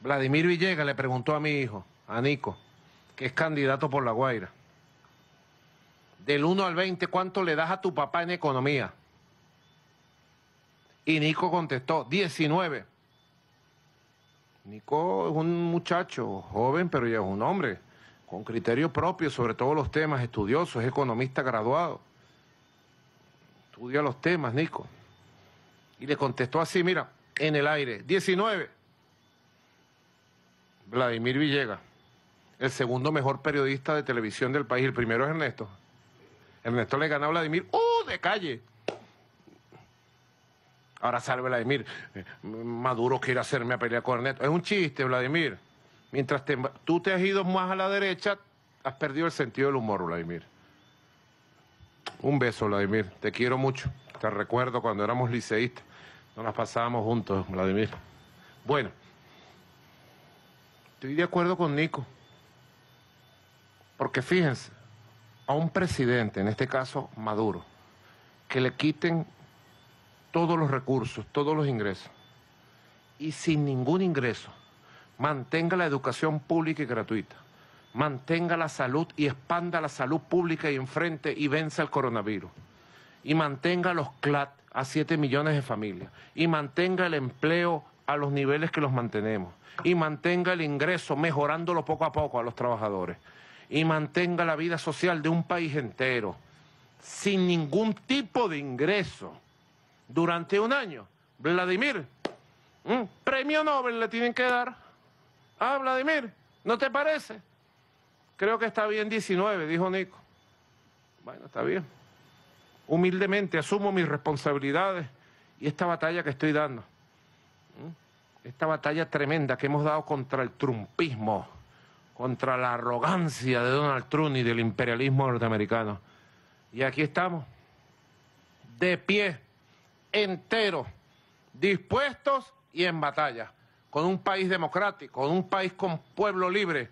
Vladimir Villegas le preguntó a mi hijo, a Nico, que es candidato por La Guaira. Del 1 al 20, ¿cuánto le das a tu papá en economía? Y Nico contestó, 19. Nico es un muchacho joven, pero ya es un hombre, con criterio propio sobre todos los temas, estudioso, es economista graduado. Estudia los temas, Nico. Y le contestó así, mira, en el aire, 19. Vladimir Villegas, el segundo mejor periodista de televisión del país. El primero es Ernesto. Ernesto le gana a Vladimir. ¡Uh, de calle! Ahora salve Vladimir. Eh, Maduro quiere hacerme a pelear con Ernesto. Es un chiste, Vladimir. Mientras tú te has ido más a la derecha, has perdido el sentido del humor, Vladimir. Un beso, Vladimir. Te quiero mucho. Te recuerdo cuando éramos liceístas. Nos las pasábamos juntos, Vladimir. Bueno. Estoy de acuerdo con Nico. Porque fíjense, a un presidente, en este caso Maduro, que le quiten todos los recursos, todos los ingresos, y sin ningún ingreso, mantenga la educación pública y gratuita, mantenga la salud y expanda la salud pública y enfrente y vence el coronavirus, y mantenga los CLAT a 7 millones de familias, y mantenga el empleo a los niveles que los mantenemos y mantenga el ingreso mejorándolo poco a poco a los trabajadores y mantenga la vida social de un país entero sin ningún tipo de ingreso durante un año. Vladimir, un premio Nobel le tienen que dar. Ah, Vladimir, ¿no te parece? Creo que está bien 19, dijo Nico. Bueno, está bien. Humildemente asumo mis responsabilidades y esta batalla que estoy dando. Esta batalla tremenda que hemos dado contra el trumpismo, contra la arrogancia de Donald Trump y del imperialismo norteamericano. Y aquí estamos, de pie, enteros, dispuestos y en batalla, con un país democrático, con un país con pueblo libre,